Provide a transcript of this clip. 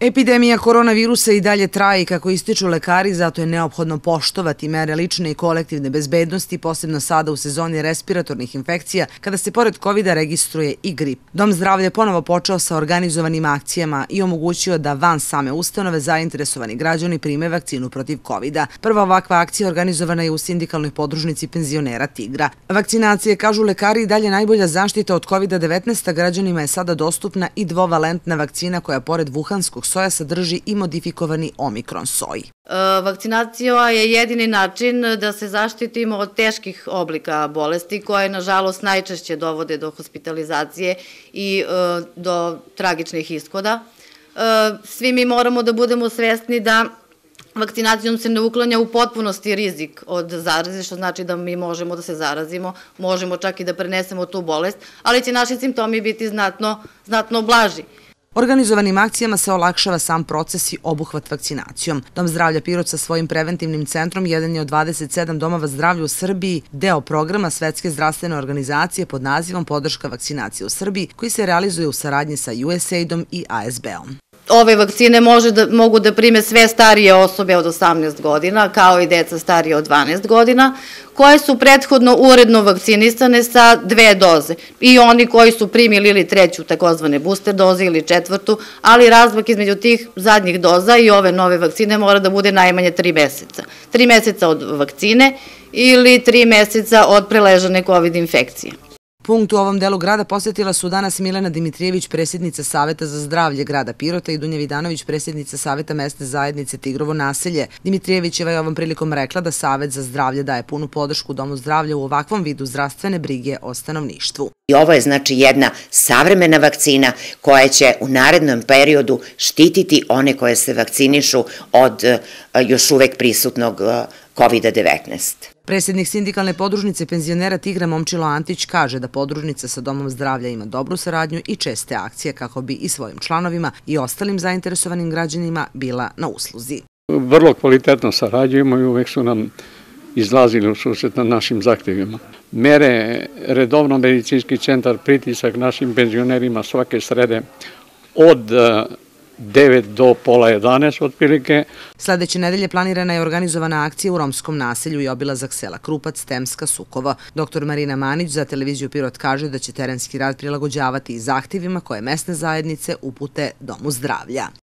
Epidemija koronavirusa i dalje traje kako ističu lekari, zato je neophodno poštovati mere lične i kolektivne bezbednosti, posebno sada u sezoni respiratornih infekcija, kada se pored covid registruje i grip. Dom zdravlja ponovo počeo sa organizovanim akcijama i omogućio da van same ustanove zainteresovani građani prime vakcinu protiv covid -a. Prva ovakva akcija organizovana je u sindikalnoj podružnici penzionera Tigra. Vakcinacije, kažu lekari, i dalje najbolja zaštita od COVID-19, a građanima je sada dostupna i dvovalentna vakcina koja pored Vuhanskog soja sadrži i modifikovani omikron soji. E, vakcinacija je jedini način da se zaštitimo od teških oblika bolesti koje, nažalost, najčešće dovode do hospitalizacije i e, do tragičnih ishoda. E, svi mi moramo da budemo svesni da vakcinacijom se ne uklanja u potpunosti rizik od zaraze, što znači da mi možemo da se zarazimo, možemo čak i da prenesemo tu bolest, ali će naši simptomi biti znatno, znatno blaži. Organizovanim akcijama se olakšava sam proces i obuhvat vakcinacijom. Dom zdravlja Pirot sa svojim preventivnim centrom jedan je od 27 domova zdravlja u Srbiji, deo programa Svetske zdravstvene organizacije pod nazivom Podrška vakcinacije u Srbiji, koji se realizuje u saradnji sa USAID-om i ASB-om ove vakcine može da, mogu da prime sve starije osobe od 18 godina, kao i deca starije od 12 godina, koje su prethodno uredno vakcinisane sa dve doze. I oni koji su primili ili treću takozvane booster doze ili četvrtu, ali razmak između tih zadnjih doza i ove nove vakcine mora da bude najmanje tri meseca. Tri meseca od vakcine ili tri meseca od preležane COVID infekcije. Punkt u ovom delu grada posetila su danas Milena Dimitrijević, predsjednica Saveta za zdravlje grada Pirota i Dunja Vidanović, predsjednica Saveta mesne zajednice Tigrovo naselje. Dimitrijevićeva je ovom prilikom rekla da Savet za zdravlje daje punu podršku Domu zdravlja u ovakvom vidu zdravstvene brige o stanovništvu. I ovo je znači jedna savremena vakcina koja će u narednom periodu štititi one koje se vakcinišu od eh, još uvek prisutnog eh, COVID-19. Predsjednik sindikalne podružnice penzionera Tigra Momčilo Antić kaže da podružnica sa Domom zdravlja ima dobru saradnju i česte akcije kako bi i svojim članovima i ostalim zainteresovanim građanima bila na usluzi. Vrlo kvalitetno sarađujemo i uvek su nam izlazili u susret na našim zahtevima. Mere redovno medicinski centar pritisak našim penzionerima svake srede od e, 9 do pola 11 otprilike. Sledeće nedelje planirana je organizovana akcija u romskom naselju i obilazak sela Krupac, Temska, Sukova. Doktor Marina Manić za televiziju Pirot kaže da će terenski rad prilagođavati i zahtevima koje mesne zajednice upute Domu zdravlja.